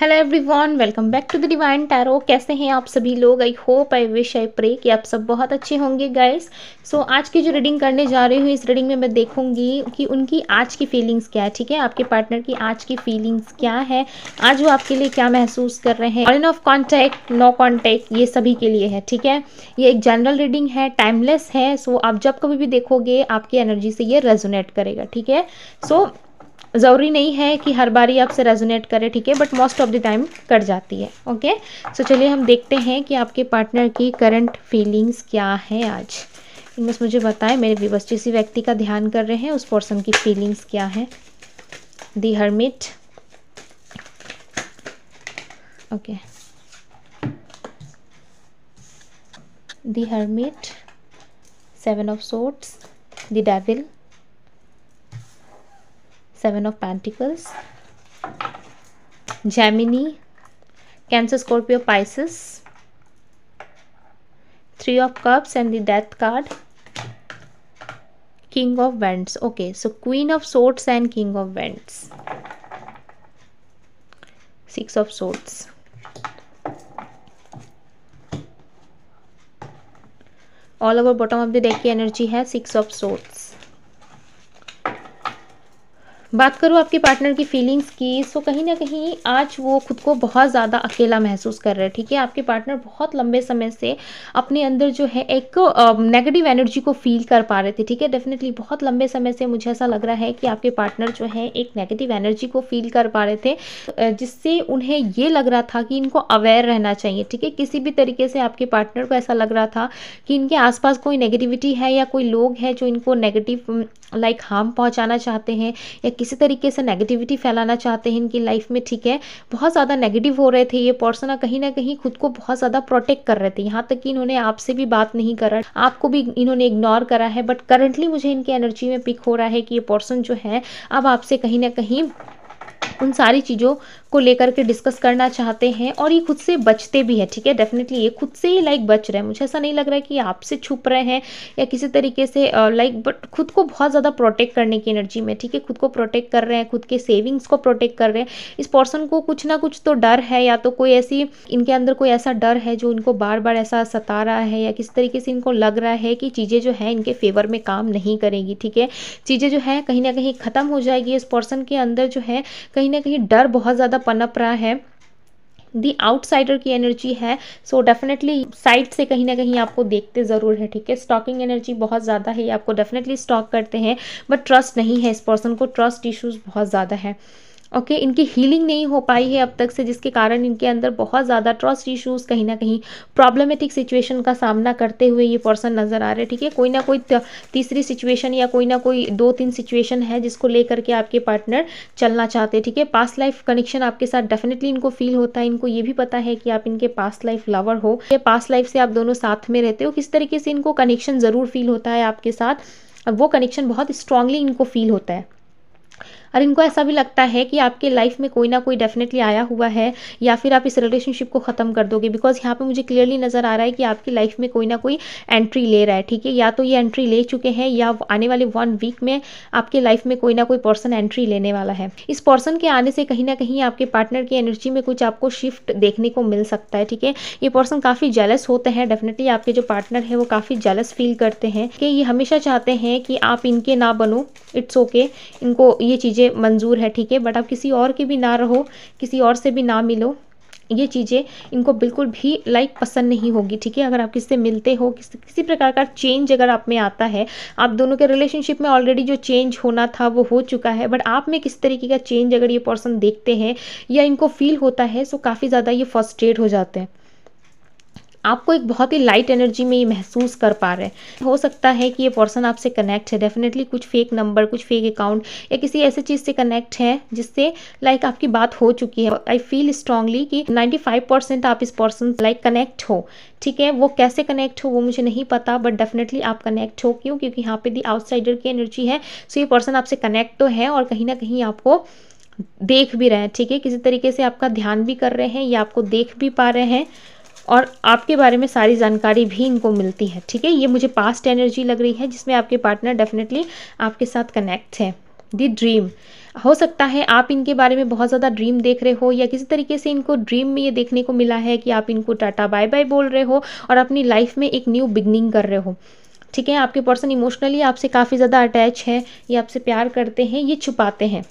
Hello everyone welcome back to the divine tarot कैसे हैं आप सभी लोग I hope I wish I pray कि आप सब बहुत अच्छे होंगे गाइस सो so, आज की जो रीडिंग करने जा रही हूँ इस रीडिंग में मैं देखूंगी कि उनकी आज की फीलिंग्स क्या है ठीक है आपके पार्टनर की आज की फीलिंग्स क्या है आज वो आपके लिए क्या महसूस कर रहे हैं on off contact no contact ये सभी के लिए है ठीक है ये एक जनरल रीडिंग है टाइमलेस है सो so आप जब कभी भी देखोगे आपकी एनर्जी से ये रेजोनेट करेगा ठीक है सो so, ज़रूरी नहीं है कि हर बार ही आपसे रेजोनेट करे ठीक है but most of the time कर जाती है ओके सो चलिए हम देखते हैं कि आपके पार्टनर की करंट फीलिंग्स क्या है आज बस मुझे बताएं मेरे विवश जिस व्यक्ति का ध्यान कर रहे हैं उस पर्सन की फीलिंग्स क्या है the hermit okay the hermit seven of swords the devil seven of pentacles gemini cancer scorpio pisces three of cups and the death card king of wands okay so queen of swords and king of wands six of swords All over bottom of the deck energy has Six of Swords. बात करूँ आपके partner की feelings की सो कहीं ना कहीं आज वो खुद को बहुत ज़्यादा अकेला महसूस कर रहे हैं ठीक है आपके पार्टनर बहुत लंबे समय से अपने अंदर जो है एक नेगेटिव एनर्जी को फील कर पा रहे थे ठीक है डेफिनेटली बहुत लंबे समय से मुझे ऐसा लग रहा है कि आपके पार्टनर जो है एक नेगेटिव एनर्जी को फील कर पा रहे थे जिससे उन्हें ये लग रहा था कि इनको अवेयर रहना चाहिए ठीक है किसी भी तरीके से आपके पार्टनर को ऐसा लग रहा था कि इनके आसपास कोई नेगेटिविटी है या कोई लोग है जो इनको नेगेटिव लाइक हार्म पहुँचाना चाहते हैं या किसी तरीके से नेगेटिविटी फैलाना चाहते हैं इनकी लाइफ में ठीक है बहुत ज़्यादा नेगेटिव हो रहे थे ये पर्सन कहीं ना कहीं खुद को बहुत ज़्यादा प्रोटेक्ट कर रहे थे यहाँ तक कि इन्होंने आपसे भी बात नहीं करा आपको भी इन्होंने इग्नोर करा है बट करंटली मुझे इनकी एनर्जी में पिक हो रहा है कि ये पर्सन जो है अब आपसे कहीं ना कहीं उन सारी चीज़ों को लेकर के डिस्कस करना चाहते हैं और ये खुद से बचते भी हैं ठीक है डेफिनेटली ये खुद से ही लाइक बच रहे हैं मुझे ऐसा नहीं लग रहा है कि आपसे छुप रहे हैं या किसी तरीके से लाइक बट खुद को बहुत ज़्यादा प्रोटेक्ट करने की एनर्जी में ठीक है खुद को प्रोटेक्ट कर रहे हैं खुद के सेविंग्स को प्रोटेक्ट कर रहे हैं इस पर्सन को कुछ ना कुछ तो डर है या तो कोई ऐसी इनके अंदर कोई ऐसा डर है जो इनको बार बार ऐसा सता रहा है या किस तरीके से इनको लग रहा है कि चीज़ें जो है इनके फेवर में काम नहीं करेगी ठीक है चीज़ें जो है कहीं ना कहीं ख़त्म हो जाएगी इस पर्सन के अंदर जो है कहीं ना कहीं डर बहुत ज़्यादा ज़्यादा पनप रहा है दी आउटसाइडर की एनर्जी है सो डेफिनेटली साइड से कहीं ना कहीं आपको देखते ज़रूर है ठीक है स्टॉकिंग एनर्जी बहुत ज़्यादा है ये आपको डेफिनेटली स्टॉक करते हैं बट ट्रस्ट नहीं है इस पर्सन को ट्रस्ट इश्यूज़ बहुत ज़्यादा है ओके okay, इनकी हीलिंग नहीं हो पाई है अब तक से जिसके कारण इनके अंदर बहुत ज़्यादा ट्रस्ट इश्यूज कहीं ना कहीं प्रॉब्लमेटिक सिचुएशन का सामना करते हुए ये पर्सन नज़र आ रहे हैं ठीक है कोई ना कोई तीसरी सिचुएशन या कोई ना कोई दो तीन सिचुएशन है जिसको लेकर के आपके पार्टनर चलना चाहते हैं ठीक है पास्ट लाइफ कनेक्शन आपके साथ डेफिनेटली इनको फील होता है इनको ये भी पता है कि आप इनके पास्ट लाइफ लवर हो या पास्ट लाइफ से आप दोनों साथ में रहते हो किस तरीके से इनको कनेक्शन ज़रूर फील होता है आपके साथ वो कनेक्शन बहुत स्ट्रांगली इनको फील होता है और इनको ऐसा भी लगता है कि आपके लाइफ में कोई ना कोई डेफिनेटली आया हुआ है या फिर आप इस रिलेशनशिप को ख़त्म कर दोगे बिकॉज यहाँ पे मुझे क्लियरली नज़र आ रहा है कि आपकी लाइफ में कोई ना कोई एंट्री ले रहा है ठीक है या तो ये एंट्री ले चुके हैं या आने वाले वन वीक में आपके लाइफ में कोई ना कोई पर्सन एंट्री लेने वाला है इस पर्सन के आने से कहीं ना कहीं आपके पार्टनर की एनर्जी में कुछ आपको शिफ्ट देखने को मिल सकता है ठीक है ये पर्सन काफ़ी जेलस होते हैं डेफिनेटली आपके जो पार्टनर है वो काफ़ी जेलस फील करते हैं कि ये हमेशा चाहते हैं कि आप इनके ना बनो इट्स ओके इनको ये चीज़ चीज़ें मंजूर है ठीक है बट आप किसी और के भी ना रहो किसी और से भी ना मिलो ये चीज़ें इनको बिल्कुल भी लाइक पसंद नहीं होगी ठीक है अगर आप किससे मिलते हो किस किसी प्रकार का चेंज अगर आप में आता है आप दोनों के रिलेशनशिप में ऑलरेडी जो चेंज होना था वो हो चुका है बट आप में किस तरीके का चेंज अगर ये पर्सन देखते हैं या इनको फील होता है सो काफ़ी ज़्यादा ये फर्स्ट्रेट हो जाते हैं आपको एक बहुत ही लाइट एनर्जी में ये महसूस कर पा रहे हैं हो सकता है कि ये पर्सन आपसे कनेक्ट है डेफिनेटली कुछ फेक नंबर कुछ फेक अकाउंट या किसी ऐसे चीज़ से कनेक्ट है जिससे लाइक आपकी बात हो चुकी है आई फील स्ट्रांगली कि 95 परसेंट आप इस पर्सन लाइक कनेक्ट हो ठीक है वो कैसे कनेक्ट हो वो मुझे नहीं पता बट डेफिनेटली आप कनेक्ट हो क्यों क्योंकि यहाँ पे दी आउटसाइडर की एनर्जी है सो ये पर्सन आपसे कनेक्ट तो है और कहीं ना कहीं आपको देख भी रहे हैं ठीक है किसी तरीके से आपका ध्यान भी कर रहे हैं या आपको देख भी पा रहे हैं और आपके बारे में सारी जानकारी भी इनको मिलती है ठीक है ये मुझे पास्ट एनर्जी लग रही है जिसमें आपके पार्टनर डेफिनेटली आपके साथ कनेक्ट है दी ड्रीम हो सकता है आप इनके बारे में बहुत ज़्यादा ड्रीम देख रहे हो या किसी तरीके से इनको ड्रीम में ये देखने को मिला है कि आप इनको टाटा बाय बाय बोल रहे हो और अपनी लाइफ में एक न्यू बिगनिंग कर रहे हो ठीक है आपके पर्सन इमोशनली आपसे काफ़ी ज़्यादा अटैच है ये आपसे प्यार करते हैं ये छुपाते हैं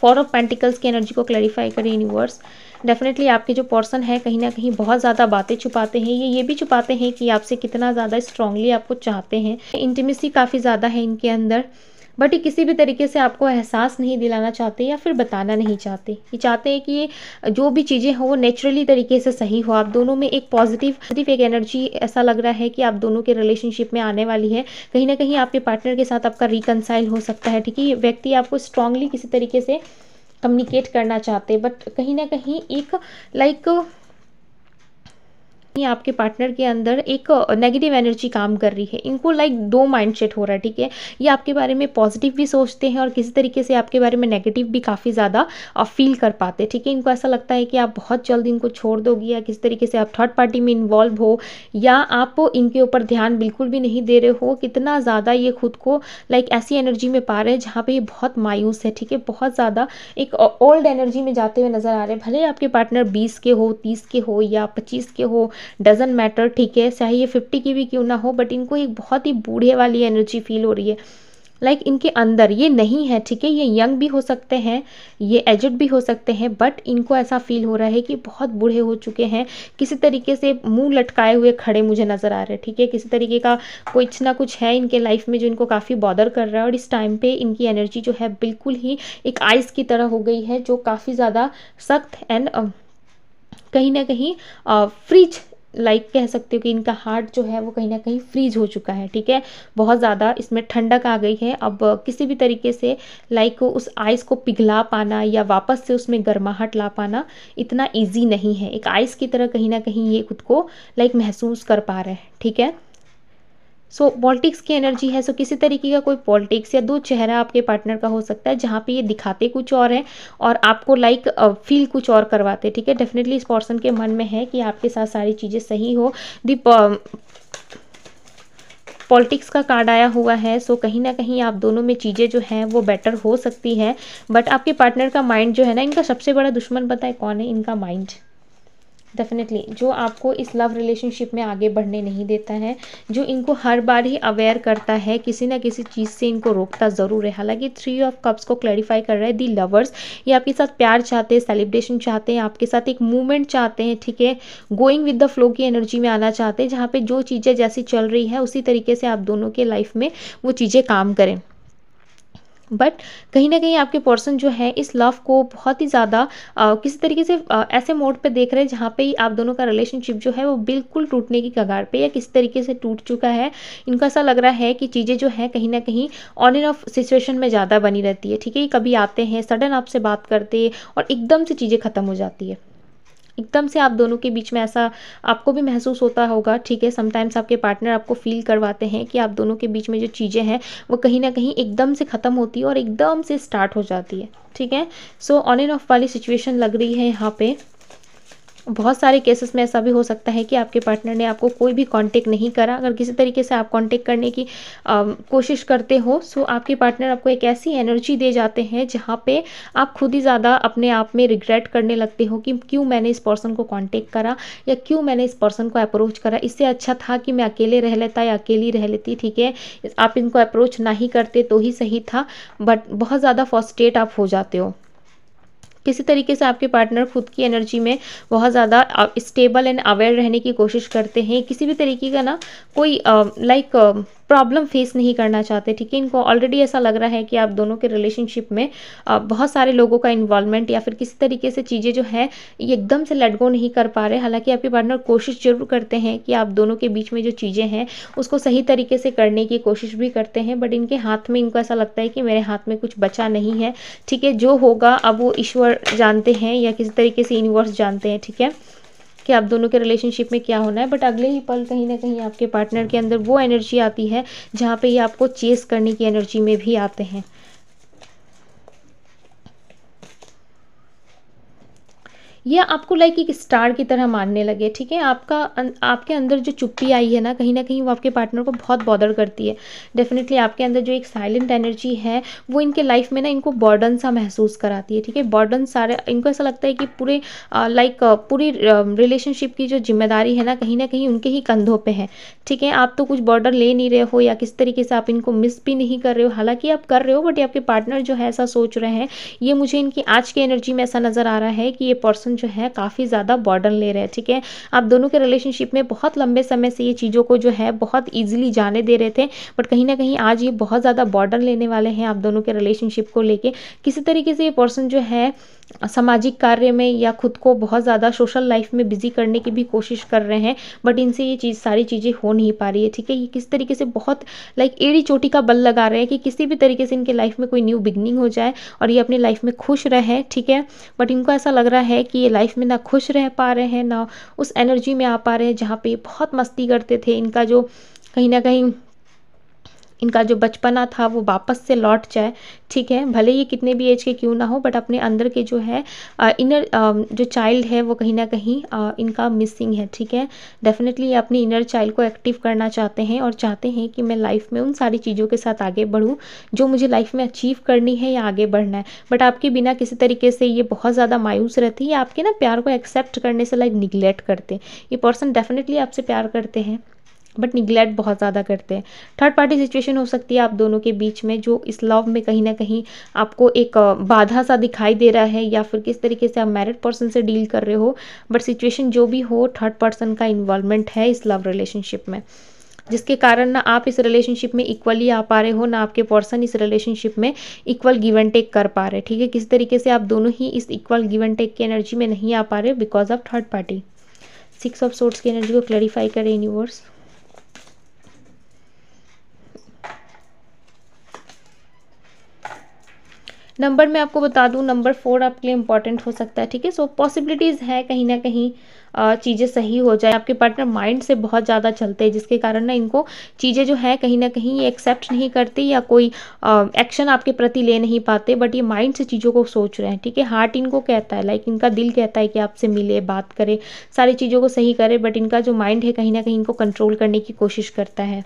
फॉर ऑफ पेंटिकल्स की एनर्जी को क्लैरिफाई करें यूनिवर्स डेफिनेटली आपके जो पर्सन है कहीं ना कहीं बहुत ज़्यादा बातें छुपाते हैं ये ये भी छुपाते हैं कि आपसे कितना ज़्यादा स्ट्रांगली आपको चाहते हैं इंटीमेसी काफ़ी ज़्यादा है इनके अंदर बट ये किसी भी तरीके से आपको एहसास नहीं दिलाना चाहते या फिर बताना नहीं चाहते ये चाहते हैं कि ये जो भी चीज़ें हों वो नेचुरली तरीके से सही हो आप दोनों में एक पॉजिटिव पॉजिटिव एक एनर्जी ऐसा लग रहा है कि आप दोनों के रिलेशनशिप में आने वाली है कहीं ना कहीं आपके पार्टनर के साथ आपका रिकनसाइल हो सकता है ठीक है ये व्यक्ति आपको स्ट्रांगली किसी तरीके से कम्युनिकेट करना चाहते बट कहीं ना कहीं एक लाइक आपके पार्टनर के अंदर एक नेगेटिव एनर्जी काम कर रही है इनको लाइक दो माइंडसेट हो रहा है ठीक है ये आपके बारे में पॉजिटिव भी सोचते हैं और किसी तरीके से आपके बारे में नेगेटिव भी काफ़ी ज़्यादा फील कर पाते हैं ठीक है इनको ऐसा लगता है कि आप बहुत जल्द इनको छोड़ दोगे या किसी तरीके से आप थर्ड पार्टी में इन्वॉल्व हो या आप इनके ऊपर ध्यान बिल्कुल भी नहीं दे रहे हो कितना ज़्यादा ये खुद को लाइक ऐसी एनर्जी में पा रहे हैं जहाँ पर ये बहुत मायूस है ठीक है बहुत ज़्यादा एक ओल्ड एनर्जी में जाते हुए नज़र आ रहे हैं भले आपके पार्टनर बीस के हो तीस के हो या पच्चीस के हो डजेंट मैटर ठीक है चाहे ये फिफ्टी की भी क्यों ना हो बट इनको एक बहुत ही बूढ़े वाली एनर्जी फील हो रही है लाइक like इनके अंदर ये नहीं है ठीक है ये यंग भी हो सकते हैं ये एजड भी हो सकते हैं बट इनको ऐसा फील हो रहा है कि बहुत बूढ़े हो चुके हैं किसी तरीके से मुंह लटकाए हुए खड़े मुझे नज़र आ रहे हैं ठीक है किसी तरीके का कुछ ना कुछ है इनके लाइफ में जो इनको काफ़ी बॉदर कर रहा है और इस टाइम पर इनकी एनर्जी जो है बिल्कुल ही एक आइस की तरह हो गई है जो काफ़ी ज़्यादा सख्त एंड कहीं ना कहीं फ्रिज लाइक कह सकते हो कि इनका हार्ट जो है वो कहीं ना कहीं फ्रीज हो चुका है ठीक है बहुत ज़्यादा इसमें ठंडक आ गई है अब किसी भी तरीके से लाइक like उस आइस को पिघला पाना या वापस से उसमें गर्माहट ला पाना इतना ईजी नहीं है एक आइस की तरह कहीं ना कहीं ये खुद को लाइक महसूस कर पा रहे हैं ठीक है सो पॉलिटिक्स की एनर्जी है सो so, किसी तरीके का कोई पॉलिटिक्स या दो चेहरा आपके पार्टनर का हो सकता है जहाँ पे ये दिखाते कुछ और हैं और आपको लाइक फील कुछ और करवाते ठीक है डेफिनेटली इस पर्सन के मन में है कि आपके साथ सारी चीज़ें सही हो दी पॉलिटिक्स का कार्ड आया हुआ है सो कहीं ना कहीं आप दोनों में चीज़ें जो हैं वो बेटर हो सकती हैं बट आपके पार्टनर का माइंड जो है ना इनका सबसे बड़ा दुश्मन पता है कौन है इनका माइंड डेफिनेटली जो आपको इस लव रिलेशनशिप में आगे बढ़ने नहीं देता है जो इनको हर बार ही अवेयर करता है किसी ना किसी चीज़ से इनको रोकता ज़रूर है हालांकि थ्री ऑफ कप्स को क्लैरिफाई कर रहा है दी लवर्स ये आपके साथ प्यार चाहते हैं सेलिब्रेशन चाहते हैं आपके साथ एक मूवमेंट चाहते हैं ठीक है गोइंग विद द फ्लो की एनर्जी में आना चाहते हैं जहाँ पर जो चीज़ें जैसी चल रही है उसी तरीके से आप दोनों के लाइफ में वो चीज़ें काम करें बट कहीं ना कहीं आपके पर्सन जो है इस लव को बहुत ही ज़्यादा किसी तरीके से आ, ऐसे मोड पे देख रहे हैं जहाँ पे आप दोनों का रिलेशनशिप जो है वो बिल्कुल टूटने की कगार पे या किस तरीके से टूट चुका है इनका ऐसा लग रहा है कि चीज़ें जो है कहीं ना कहीं ऑन एंड ऑफ सिचुएशन में ज़्यादा बनी रहती है ठीक है कभी आते हैं सडन आपसे बात करते और एकदम से चीज़ें ख़त्म हो जाती है एकदम से आप दोनों के बीच में ऐसा आपको भी महसूस होता होगा ठीक है समटाइम्स आपके पार्टनर आपको फील करवाते हैं कि आप दोनों के बीच में जो चीज़ें हैं वो कहीं ना कहीं एकदम से ख़त्म होती है और एकदम से स्टार्ट हो जाती है ठीक है सो ऑन एंड ऑफ वाली सिचुएशन लग रही है यहाँ पे बहुत सारे केसेस में ऐसा भी हो सकता है कि आपके पार्टनर ने आपको कोई भी कांटेक्ट नहीं करा अगर किसी तरीके से आप कांटेक्ट करने की आ, कोशिश करते हो सो आपके पार्टनर आपको एक ऐसी एनर्जी दे जाते हैं जहाँ पे आप खुद ही ज़्यादा अपने आप में रिग्रेट करने लगते हो कि क्यों मैंने इस पर्सन को कॉन्टेक्ट करा या क्यों मैंने इस पर्सन को अप्रोच करा इससे अच्छा था कि मैं अकेले रह लेता या अकेली रह लेती ठीक है आप इनको अप्रोच ना ही करते तो ही सही था बट बहुत ज़्यादा फॉस्टेट आप हो जाते हो किसी तरीके से आपके पार्टनर खुद की एनर्जी में बहुत ज़्यादा स्टेबल एंड अवेयर रहने की कोशिश करते हैं किसी भी तरीके का ना कोई लाइक प्रॉब्लम फेस नहीं करना चाहते ठीक है इनको ऑलरेडी ऐसा लग रहा है कि आप दोनों के रिलेशनशिप में बहुत सारे लोगों का इन्वॉल्वमेंट या फिर किसी तरीके से चीज़ें जो है ये एकदम से लेट गो नहीं कर पा रहे हालांकि आपके पार्टनर कोशिश जरूर करते हैं कि आप दोनों के बीच में जो चीज़ें हैं उसको सही तरीके से करने की कोशिश भी करते हैं बट इनके हाथ में इनको ऐसा लगता है कि मेरे हाथ में कुछ बचा नहीं है ठीक है जो होगा अब वो ईश्वर जानते हैं या किसी तरीके से यूनिवर्स जानते हैं ठीक है कि आप दोनों के रिलेशनशिप में क्या होना है बट अगले ही पल कहीं ना कहीं आपके पार्टनर के अंदर वो एनर्जी आती है जहाँ पे ये आपको चेस करने की एनर्जी में भी आते हैं ये आपको लाइक एक स्टार की तरह मानने लगे ठीक है आपका अं, आपके अंदर जो चुप्पी आई है ना कहीं ना कहीं वो आपके पार्टनर को बहुत बॉडर करती है डेफिनेटली आपके अंदर जो एक साइलेंट एनर्जी है वो इनके लाइफ में ना इनको बॉर्डन सा महसूस कराती है ठीक है बॉर्डन सारे इनको ऐसा लगता है कि पूरे लाइक पूरी रिलेशनशिप की जो जिम्मेदारी है ना कहीं ना कहीं उनके ही कंधों पर है ठीक है आप तो कुछ बॉर्डर ले नहीं रहे हो या किस तरीके से आप इनको मिस भी नहीं कर रहे हो हालांकि आप कर रहे हो बट आपके पार्टनर जो है ऐसा सोच रहे हैं ये मुझे इनकी आज की एनर्जी में ऐसा नज़र आ रहा है कि ये पर्सन पर्सन जो है काफ़ी ज़्यादा बॉर्डन ले रहे हैं ठीक है आप दोनों के रिलेशनशिप में बहुत लंबे समय से ये चीज़ों को जो है बहुत ईजिली जाने दे रहे थे बट कहीं ना कहीं आज ये बहुत ज़्यादा बॉर्डन लेने वाले हैं आप दोनों के रिलेशनशिप को लेके किसी तरीके से ये पर्सन जो है सामाजिक कार्य में या खुद को बहुत ज़्यादा सोशल लाइफ में बिज़ी करने की भी कोशिश कर रहे हैं बट इनसे ये चीज़ सारी चीज़ें हो नहीं पा रही है ठीक है ये किस तरीके से बहुत लाइक एड़ी चोटी का बल लगा रहे हैं कि किसी भी तरीके से इनके लाइफ में कोई न्यू बिगनिंग हो जाए और ये अपनी लाइफ में खुश रहें ठीक है बट इनको ऐसा लग रहा है कि ये लाइफ में ना खुश रह पा रहे हैं ना उस एनर्जी में आ पा रहे हैं जहाँ पे बहुत मस्ती करते थे इनका जो कहीं ना कहीं इनका जो बचपना था वो वापस से लौट जाए ठीक है भले ये कितने भी एज के क्यों ना हो बट अपने अंदर के जो है इनर जो चाइल्ड है वो कहीं ना कहीं इनका मिसिंग है ठीक है डेफिनेटली ये अपनी इनर चाइल्ड को एक्टिव करना चाहते हैं और चाहते हैं कि मैं लाइफ में उन सारी चीज़ों के साथ आगे बढ़ूँ जो मुझे लाइफ में अचीव करनी है या आगे बढ़ना है बट आपके बिना किसी तरीके से ये बहुत ज़्यादा मायूस रहती है आपके ना प्यार को एक्सेप्ट करने से लाइक निगलेक्ट करते ये पर्सन डेफिनेटली आपसे प्यार करते हैं बट निग्लेक्ट बहुत ज़्यादा करते हैं थर्ड पार्टी सिचुएशन हो सकती है आप दोनों के बीच में जो इस लव में कहीं ना कहीं आपको एक बाधा सा दिखाई दे रहा है या फिर किस तरीके से आप मैरिड पर्सन से डील कर रहे हो बट सिचुएशन जो भी हो थर्ड पर्सन का इन्वॉल्वमेंट है इस लव रिलेशनशिप में जिसके कारण ना आप इस रिलेशनशिप में इक्वली आ पा रहे हो ना आपके पर्सन इस रिलेशनशिप में इक्वल गिव एंड टेक कर पा रहे ठीक है किस तरीके से आप दोनों ही इस इक्वल गिव एंड टेक की एनर्जी में नहीं आ पा रहे because of third party six of swords की एनर्जी को क्लैरिफाई करें यूनिवर्स नंबर मैं आपको बता दूँ नंबर फोर आपके लिए इंपॉर्टेंट हो सकता है ठीक है सो पॉसिबिलिटीज़ हैं कहीं ना कहीं चीज़ें सही हो जाए आपके पार्टनर माइंड से बहुत ज़्यादा चलते हैं जिसके कारण ना इनको चीज़ें जो है कहीं ना कहीं ये एक्सेप्ट नहीं करते या कोई एक्शन आपके प्रति ले नहीं पाते बट ये माइंड से चीज़ों को सोच रहे हैं ठीक है हार्ट इनको कहता है लाइक इनका दिल कहता है कि आपसे मिले बात करे सारी चीज़ों को सही करे बट इनका जो माइंड है कहीं ना कहीं इनको कंट्रोल करने की कोशिश करता है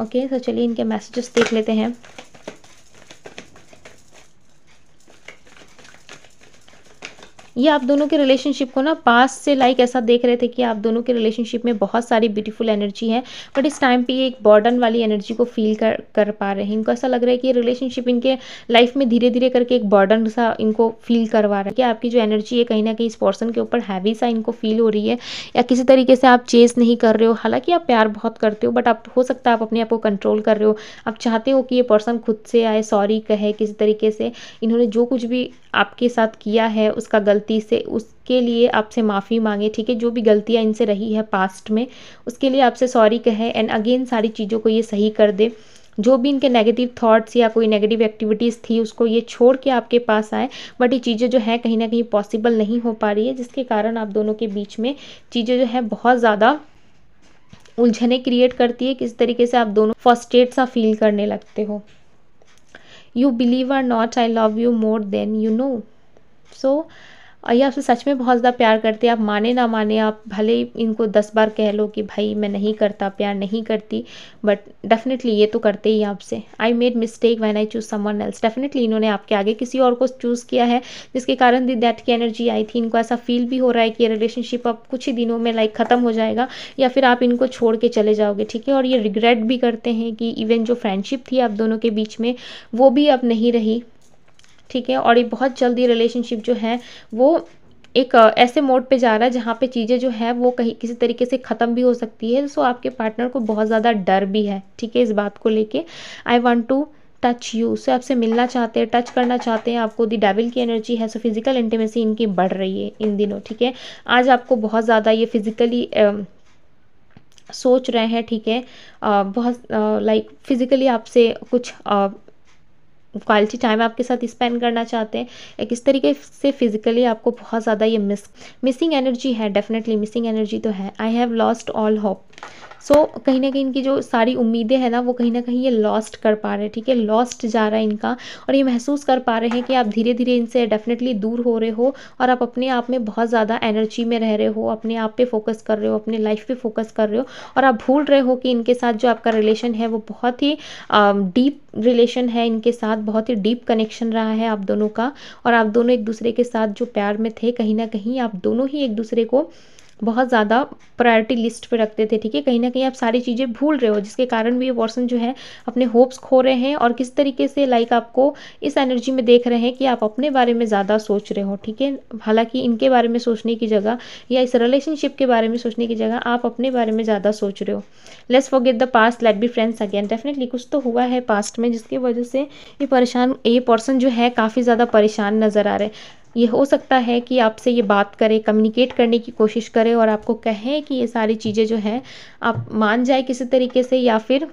ओके okay, तो so चलिए इनके मैसेजेस देख लेते हैं ये आप दोनों के रिलेशनशिप को ना पास से लाइक ऐसा देख रहे थे कि आप दोनों के रिलेशनशिप में बहुत सारी ब्यूटीफुल एनर्जी है बट इस टाइम पे ये एक बर्डन वाली एनर्जी को फील कर कर पा रहे हैं इनको ऐसा लग रहा है कि ये रिलेशनशिप इनके लाइफ में धीरे धीरे करके एक बर्डन सा इनको फील करवा रहा है कि आपकी जो एनर्जी है कहीं ना कहीं इस पर्सन के ऊपर हैवी सा इनको फील हो रही है या किसी तरीके से आप चेस नहीं कर रहे हो हालांकि आप प्यार बहुत करते हो बट आप हो सकता है आप अपने आप को कंट्रोल कर रहे हो आप चाहते हो कि ये पर्सन खुद से आए सॉरी कहे किसी तरीके से इन्होंने जो कुछ भी आपके साथ किया है उसका गलती से उसके लिए आपसे माफ़ी मांगे ठीक है जो भी गलतियाँ इनसे रही है पास्ट में उसके लिए आपसे सॉरी कहे एंड अगेन सारी चीज़ों को ये सही कर दे जो भी इनके नेगेटिव थॉट्स या कोई नेगेटिव एक्टिविटीज़ थी उसको ये छोड़ के आपके पास आए बट ये चीज़ें जो है कहीं ना कहीं पॉसिबल नहीं हो पा रही है जिसके कारण आप दोनों के बीच में चीज़ें जो है बहुत ज़्यादा उलझने क्रिएट करती है किस तरीके से आप दोनों फर्स्टेड सा फील करने लगते हो you believe or not i love you more than you know so और ये आपसे सच में बहुत ज़्यादा प्यार करते हैं आप माने ना माने आप भले ही इनको दस बार कह लो कि भाई मैं नहीं करता प्यार नहीं करती बट डेफिनेटली ये तो करते ही आपसे I made mistake when I choose someone else definitely इन्होंने आपके आगे किसी और को चूज़ किया है जिसके कारण दी दैट की एनर्जी आई थी इनको ऐसा फील भी हो रहा है कि ये रिलेशनशिप अब कुछ ही दिनों में लाइक ख़त्म हो जाएगा या फिर आप इनको छोड़ के चले जाओगे ठीक है और ये रिग्रेट भी करते हैं कि इवन जो फ्रेंडशिप थी आप दोनों के बीच में वो भी अब नहीं रही ठीक है और ये बहुत जल्दी रिलेशनशिप जो है वो एक ऐसे मोड पे जा रहा है जहाँ पे चीज़ें जो है वो कहीं किसी तरीके से ख़त्म भी हो सकती है सो आपके पार्टनर को बहुत ज़्यादा डर भी है ठीक है इस बात को लेके I want to touch you so आपसे मिलना चाहते हैं टच करना चाहते हैं आपको दी डेविल की एनर्जी है सो फिज़िकल इंटीमेसी इनकी बढ़ रही है इन दिनों ठीक है आज आपको बहुत ज़्यादा ये फिज़िकली सोच रहे हैं ठीक है बहुत लाइक फिज़िकली आपसे कुछ आ, क्वालिटी टाइम आपके साथ स्पेंड करना चाहते हैं एक इस तरीके से फिजिकली आपको बहुत ज़्यादा ये मिस मिसिंग एनर्जी है डेफिनेटली मिसिंग एनर्जी तो है I have lost all hope so so, कहीं ना कहीं इनकी जो सारी उम्मीदें हैं ना वो कहीं ना कहीं ये लॉस्ट कर पा रहे हैं ठीक है लॉस्ट जा रहा है इनका और ये महसूस कर पा रहे हैं कि आप धीरे धीरे इनसे डेफिनेटली दूर हो रहे हो और आप अपने आप में बहुत ज़्यादा एनर्जी में रह रहे हो अपने आप पर फोकस कर रहे हो अपने लाइफ पे फोकस कर रहे हो और आप भूल रहे हो कि इनके साथ जो आपका रिलेशन है वो बहुत ही डीप रिलेशन है इनके साथ बहुत ही डीप कनेक्शन रहा है आप दोनों का और आप दोनों एक दूसरे के साथ जो प्यार में थे कहीं ना कहीं आप दोनों ही एक दूसरे को बहुत ज़्यादा प्रायोरिटी लिस्ट पे रखते थे ठीक है कहीं ना कहीं आप सारी चीज़ें भूल रहे हो जिसके कारण भी ये पर्सन जो है अपने होप्स खो रहे हैं और किस तरीके से लाइक आपको इस एनर्जी में देख रहे हैं कि आप अपने बारे में ज़्यादा सोच रहे हो ठीक है हालांकि इनके बारे में सोचने की जगह या इस रिलेशनशिप के बारे में सोचने की जगह आप अपने बारे में ज़्यादा सोच रहे हो let's forget the past let be friends again definitely कुछ तो हुआ है पास्ट में जिसकी वजह से ये परेशान ये पर्सन जो है काफ़ी ज़्यादा परेशान नज़र आ रहे हैं ये हो सकता है कि आपसे ये बात करें कम्युनिकेट करने की कोशिश करें और आपको कहें कि ये सारी चीज़ें जो हैं आप मान जाए किसी तरीके से या फिर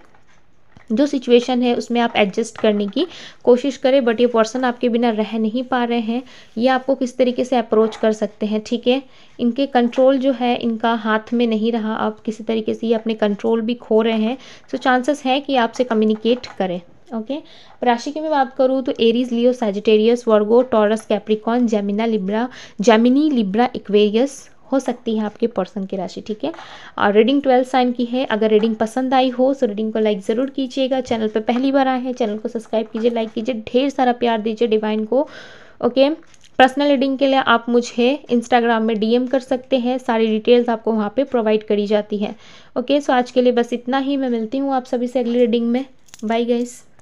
जो सिचुएशन है उसमें आप एडजस्ट करने की कोशिश करें बट ये पर्सन आपके बिना रह नहीं पा रहे हैं ये आपको किस तरीके से अप्रोच कर सकते हैं ठीक है इनके कंट्रोल जो है इनका हाथ में नहीं रहा आप किसी तरीके से ये अपने कंट्रोल भी खो रहे हैं सो चांसेस हैं कि आपसे कम्युनिकेट करें ओके राशि की मैं बात करूँ तो Aries Leo Sagittarius Virgo Taurus Capricorn Gemini Libra Gemini Libra Aquarius हो सकती है आपके पर्सन की राशि ठीक है और रीडिंग ट्वेल्थ साइन की है अगर रीडिंग पसंद आई हो तो रीडिंग को लाइक ज़रूर कीजिएगा चैनल पर पहली बार आए हैं चैनल को सब्सक्राइब कीजिए लाइक कीजिए ढेर सारा प्यार दीजिए डिवाइन को ओके पर्सनल रीडिंग के लिए आप मुझे इंस्टाग्राम में डीएम कर सकते हैं सारी डिटेल्स आपको वहाँ पे प्रोवाइड करी जाती है ओके सो आज के लिए बस इतना ही मैं मिलती हूँ आप सभी से अगली रीडिंग में बाय गाइज़